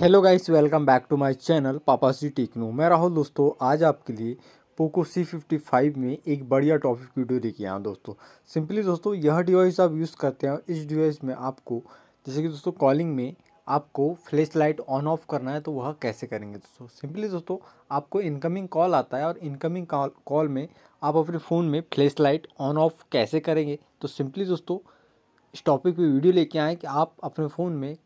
hello guys welcome back to my channel Papaji techno मैं राहुल दोस्तों आज आपके लिए पोको सी फिफ्टी फाइव में एक बढ़िया टॉपिक वीडियो लेके आया दोस्तों सिंपली दोस्तों यह डिवाइस आप यूज़ करते हैं इस डिवाइस में आपको जैसे कि दोस्तों कॉलिंग में आपको फ्लैश लाइट ऑन ऑफ करना है तो वह कैसे करेंगे दोस्तों सिंपली दोस्तों आपको इनकमिंग कॉल आता है और इनकमिंग कॉल में आप अपने फ़ोन में फ्लैश लाइट ऑन ऑफ कैसे करेंगे तो सिंपली दोस्तों इस टॉपिक पे वीडियो लेके आएँ कि आप अपने फ़ोन में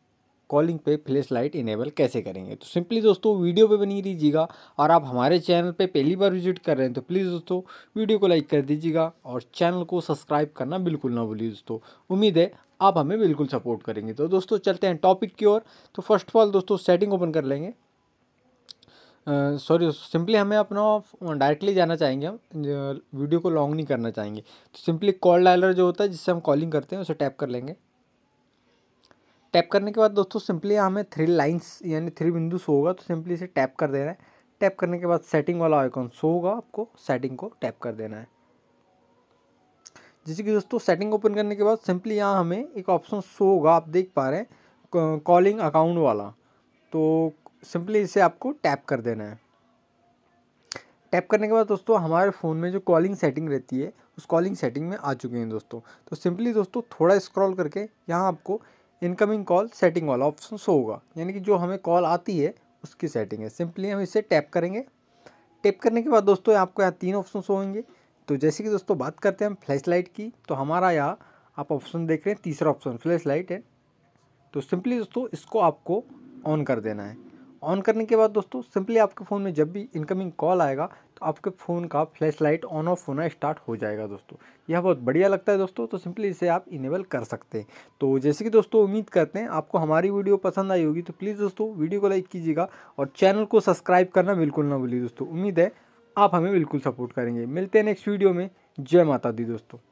कॉलिंग पे फ्लैश लाइट इनेबल कैसे करेंगे तो सिंपली दोस्तों वीडियो पे बनी रहिएगा और आप हमारे चैनल पे पहली बार विजिट कर रहे हैं तो प्लीज़ दोस्तों वीडियो को लाइक कर दीजिएगा और चैनल को सब्सक्राइब करना बिल्कुल ना भूलिए दोस्तों उम्मीद है आप हमें बिल्कुल सपोर्ट करेंगे तो दोस्तों चलते हैं टॉपिक की ओर तो फर्स्ट ऑफ ऑल दोस्तों सेटिंग ओपन कर लेंगे सॉरी सिंपली हमें अपना डायरेक्टली जाना चाहेंगे हम वीडियो को लॉन्ग नहीं करना चाहेंगे तो सिंपली कॉल डायलर जो होता है जिससे हम कॉलिंग करते हैं उसे टैप कर लेंगे टैप करने के बाद दोस्तों सिंपली हमें थ्री लाइन्स यानी थ्री बिंदु शो होगा तो सिंपली इसे टैप कर देना है टैप करने के बाद सेटिंग वाला आइकॉन शो होगा आपको सेटिंग को टैप कर देना है जैसे कि दोस्तों सेटिंग ओपन करने के बाद सिंपली यहाँ हमें एक ऑप्शन शो होगा आप देख पा रहे हैं कॉलिंग अकाउंट वाला तो सिंपली इसे आपको टैप कर देना है टैप करने के बाद दोस्तों हमारे फ़ोन में जो कॉलिंग सेटिंग रहती है उस कॉलिंग सेटिंग में आ चुके हैं दोस्तों तो सिंपली दोस्तों थोड़ा स्क्रॉल करके यहाँ आपको इनकमिंग कॉल सेटिंग वाला ऑप्शन शो होगा यानी कि जो हमें कॉल आती है उसकी सेटिंग है सिंपली हम इसे टैप करेंगे टैप करने के बाद दोस्तों आपको यहाँ तीन ऑप्शन शो होंगे तो जैसे कि दोस्तों बात करते हैं हम फ्लैश लाइट की तो हमारा यहाँ आप ऑप्शन देख रहे हैं तीसरा ऑप्शन फ्लैश लाइट है तो सिंपली दोस्तों इसको आपको ऑन कर देना है ऑन करने के बाद दोस्तों सिंपली आपके फ़ोन में जब भी इनकमिंग कॉल आएगा तो आपके फ़ोन का फ्लैश लाइट ऑन ऑफ होना स्टार्ट हो जाएगा दोस्तों यह बहुत बढ़िया लगता है दोस्तों तो सिंपली इसे आप इनेबल कर सकते हैं तो जैसे कि दोस्तों उम्मीद करते हैं आपको हमारी वीडियो पसंद आई होगी तो प्लीज़ दोस्तों वीडियो को लाइक कीजिएगा और चैनल को सब्सक्राइब करना बिल्कुल ना भूलिए दोस्तों उम्मीद है आप हमें बिल्कुल सपोर्ट करेंगे मिलते हैं नेक्स्ट वीडियो में जय माता दी दोस्तों